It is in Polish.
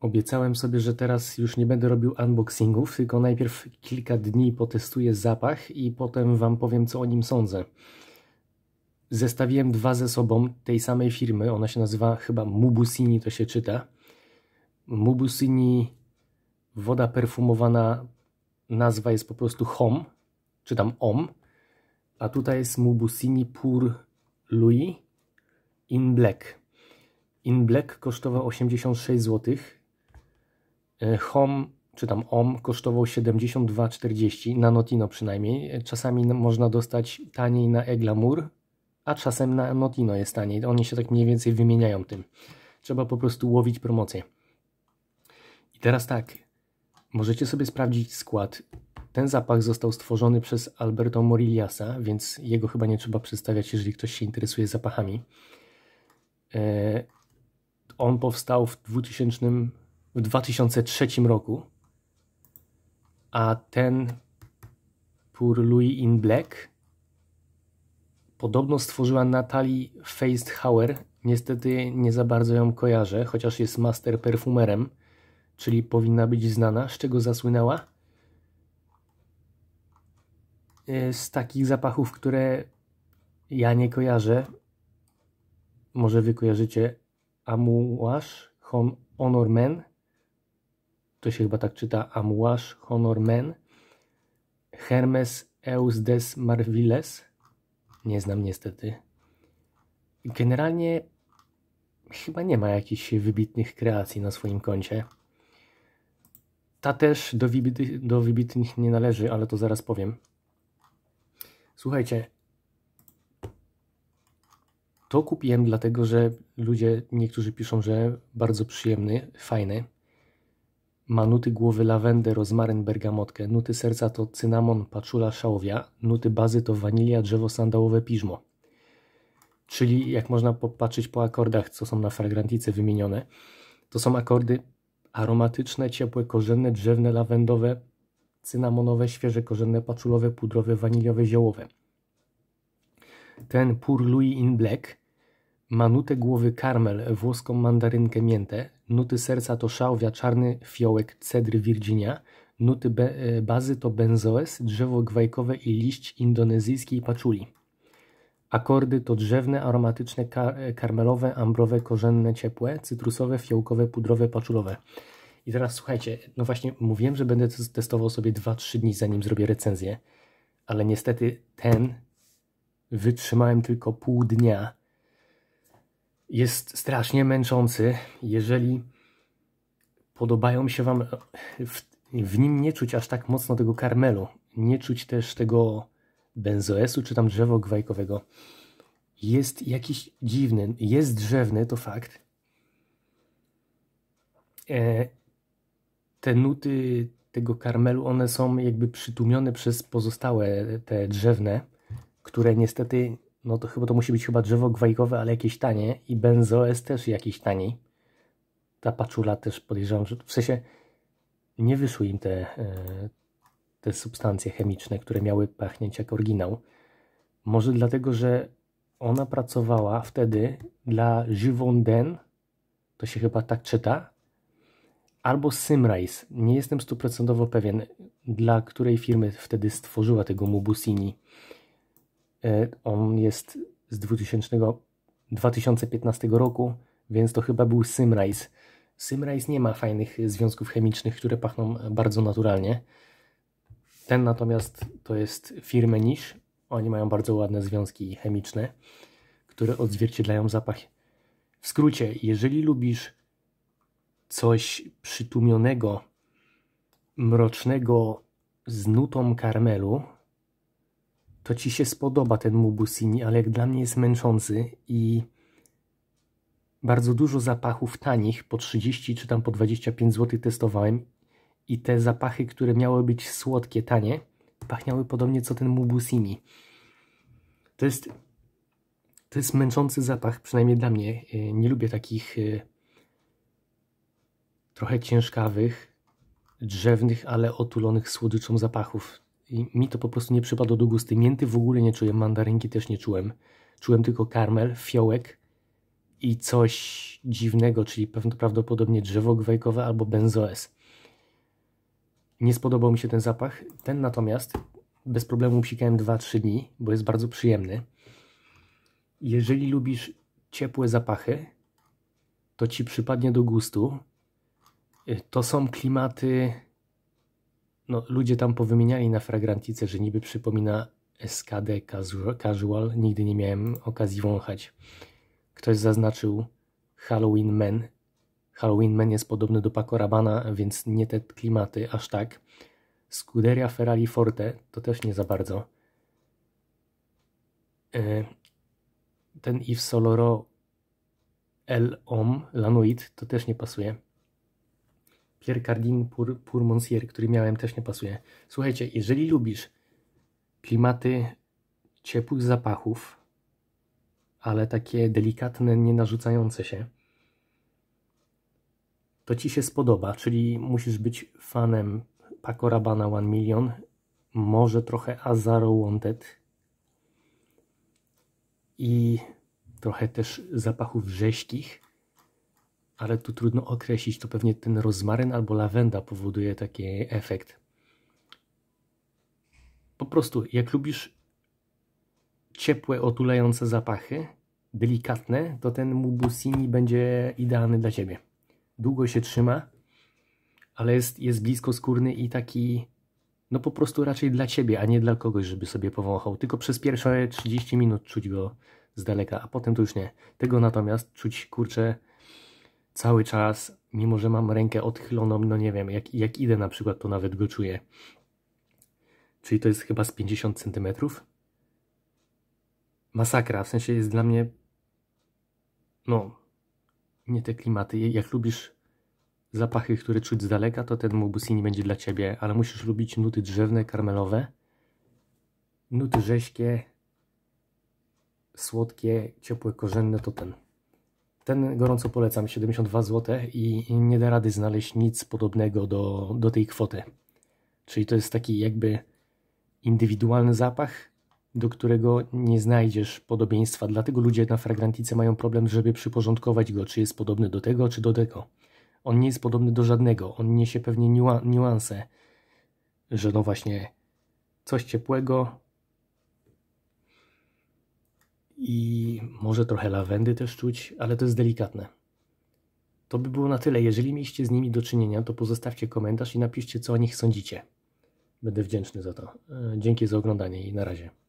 Obiecałem sobie, że teraz już nie będę robił unboxingów, tylko najpierw kilka dni potestuję zapach i potem Wam powiem, co o nim sądzę. Zestawiłem dwa ze sobą tej samej firmy, ona się nazywa chyba Mubusini, to się czyta. Mubusini woda perfumowana, nazwa jest po prostu HOM, czytam OM, a tutaj jest Mubusini Pur Louis in Black. In Black kosztował 86 złotych E, Home czy tam OM kosztował 72,40 na Notino przynajmniej. E, czasami można dostać taniej na Eglamur, a czasem na Notino jest taniej. Oni się tak mniej więcej wymieniają tym. Trzeba po prostu łowić promocję. I teraz tak, możecie sobie sprawdzić skład. Ten zapach został stworzony przez Alberto Morillasa, więc jego chyba nie trzeba przedstawiać, jeżeli ktoś się interesuje zapachami. E, on powstał w 2000 w 2003 roku, a ten Pour Louis in Black podobno stworzyła Natalie Feisthauer. Niestety nie za bardzo ją kojarzę, chociaż jest master perfumerem, czyli powinna być znana. Z czego zasłynęła? E, z takich zapachów, które ja nie kojarzę. Może wy kojarzycie Amouage, Home Honor Men, to się chyba tak czyta, Amouage Honor Men, Hermes Eus des nie znam niestety. Generalnie chyba nie ma jakichś wybitnych kreacji na swoim koncie. Ta też do, wybity, do wybitnych nie należy, ale to zaraz powiem. Słuchajcie, to kupiłem dlatego, że ludzie, niektórzy piszą, że bardzo przyjemny, fajny. Ma nuty głowy lawendę, rozmaryn, bergamotkę, nuty serca to cynamon, paczula, szałwia, nuty bazy to wanilia, drzewo sandałowe, piżmo. Czyli jak można popatrzeć po akordach, co są na fragrantice wymienione, to są akordy aromatyczne, ciepłe, korzenne, drzewne, lawendowe, cynamonowe, świeże, korzenne, paczulowe, pudrowe, waniliowe, ziołowe. Ten Pur Louis in Black ma nutę głowy karmel, włoską mandarynkę miętę, nuty serca to szałwia, czarny fiołek, cedry, virginia, nuty be, e, bazy to benzoes, drzewo gwajkowe i liść indonezyjskiej paczuli. Akordy to drzewne, aromatyczne, kar e, karmelowe, ambrowe, korzenne, ciepłe, cytrusowe, fiołkowe, pudrowe, paczulowe. I teraz słuchajcie, no właśnie mówiłem, że będę testował sobie 2-3 dni zanim zrobię recenzję, ale niestety ten wytrzymałem tylko pół dnia jest strasznie męczący, jeżeli podobają się Wam, w, w, nim nie czuć aż tak mocno tego karmelu, nie czuć też tego benzoesu czy tam drzewo gwajkowego. Jest jakiś dziwny, jest drzewny, to fakt. E, te nuty tego karmelu, one są jakby przytłumione przez pozostałe te drzewne, które niestety no to chyba to musi być chyba drzewo gwajkowe, ale jakieś tanie i benzoes też jakieś tani. Ta paczula też podejrzewam, że w sensie nie wyszły im te, e, te substancje chemiczne, które miały pachnieć jak oryginał. Może dlatego, że ona pracowała wtedy dla Den, to się chyba tak czyta, albo Simrise, nie jestem stuprocentowo pewien, dla której firmy wtedy stworzyła tego Mubusini. E, on jest z 2000, 2015 roku, więc to chyba był Simrise. Simrise nie ma fajnych związków chemicznych, które pachną bardzo naturalnie. Ten natomiast to jest firmy niż. Oni mają bardzo ładne związki chemiczne, które odzwierciedlają zapach. W skrócie, jeżeli lubisz coś przytłumionego, mrocznego z nutą karmelu, to Ci się spodoba ten Mubusini, ale jak dla mnie jest męczący i bardzo dużo zapachów tanich, po 30 czy tam po 25 zł testowałem i te zapachy, które miały być słodkie, tanie, pachniały podobnie co ten Mubusini. To jest, to jest męczący zapach, przynajmniej dla mnie. E, nie lubię takich e, trochę ciężkawych, drzewnych, ale otulonych słodyczą zapachów. I mi to po prostu nie przypadło do gustu. Mięty w ogóle nie czuję, mandarynki też nie czułem. Czułem tylko karmel, fiołek i coś dziwnego, czyli prawdopodobnie drzewo gwajkowe albo benzoes. Nie spodobał mi się ten zapach. Ten natomiast bez problemu usikałem 2-3 dni, bo jest bardzo przyjemny. Jeżeli lubisz ciepłe zapachy, to ci przypadnie do gustu. Y, to są klimaty no, ludzie tam powymieniali na fragrantice, że niby przypomina SKD Casual. Nigdy nie miałem okazji wąchać. Ktoś zaznaczył Halloween Men. Halloween Men jest podobny do Paco Rabana, więc nie te klimaty aż tak. Scuderia Ferrari Forte to też nie za bardzo. E, ten Yves Soloro L. Om Lanuit to też nie pasuje. Pierre Cardin pour, pour Monsieur, który miałem, też nie pasuje. Słuchajcie, jeżeli lubisz klimaty ciepłych zapachów, ale takie delikatne, nie narzucające się, to Ci się spodoba, czyli musisz być fanem Paco Rabana One Million, może trochę Azaro Wanted i trochę też zapachów rzeźkich, ale tu trudno określić, to pewnie ten rozmaryn albo lawenda powoduje taki efekt. Po prostu, jak lubisz ciepłe, otulające zapachy, delikatne, to ten mubusini będzie idealny dla Ciebie. Długo się trzyma, ale jest, jest blisko skórny i taki no po prostu raczej dla Ciebie, a nie dla kogoś, żeby sobie powąchał. Tylko przez pierwsze 30 minut czuć go z daleka, a potem to już nie. Tego natomiast czuć, kurczę, cały czas, mimo że mam rękę odchyloną, no nie wiem, jak, jak idę na przykład, to nawet go czuję. Czyli to jest chyba z 50 cm. Masakra, w sensie jest dla mnie, no, nie te klimaty. Jak lubisz zapachy, które czuć z daleka, to ten Mobusini będzie dla Ciebie, ale musisz lubić nuty drzewne, karmelowe, nuty rzeźkie, słodkie, ciepłe, korzenne to ten. Ten gorąco polecam, 72 zł i nie da rady znaleźć nic podobnego do, do tej kwoty. Czyli to jest taki jakby indywidualny zapach, do którego nie znajdziesz podobieństwa. Dlatego ludzie na fragrantice mają problem, żeby przyporządkować go, czy jest podobny do tego, czy do tego. On nie jest podobny do żadnego. On niesie pewnie niuanse, że no właśnie coś ciepłego, i może trochę lawendy też czuć, ale to jest delikatne. To by było na tyle. Jeżeli mieliście z nimi do czynienia, to pozostawcie komentarz i napiszcie, co o nich sądzicie. Będę wdzięczny za to. E, dzięki za oglądanie i na razie.